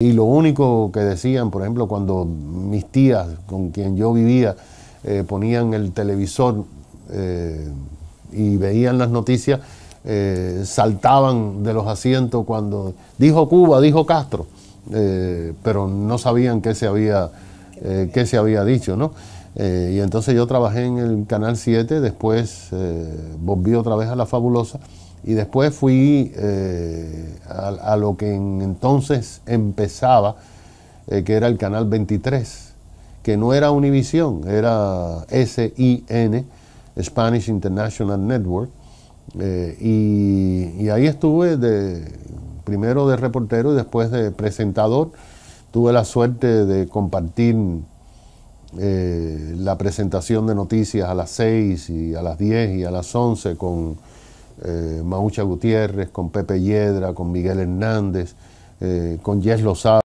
Y lo único que decían, por ejemplo, cuando mis tías con quien yo vivía eh, ponían el televisor eh, y veían las noticias, eh, saltaban de los asientos cuando dijo Cuba, dijo Castro, pero no sabían qué se había, qué se había dicho. ¿no? Eh, y entonces yo trabajé en el Canal 7, después eh, volví otra vez a La Fabulosa y después fui eh, a, lo que entonces empezaba, que era el Canal 23, que no era Univisión, era SIN, Spanish International Network. Y, ahí estuve de, primero de reportero y después de presentador. Tuve la suerte de compartir eh, la presentación de noticias a las 6 y a las 10 y a las 11 con eh, Maucha Gutiérrez, con Pepe yedra con Miguel Hernández, eh, con Yes Lozada.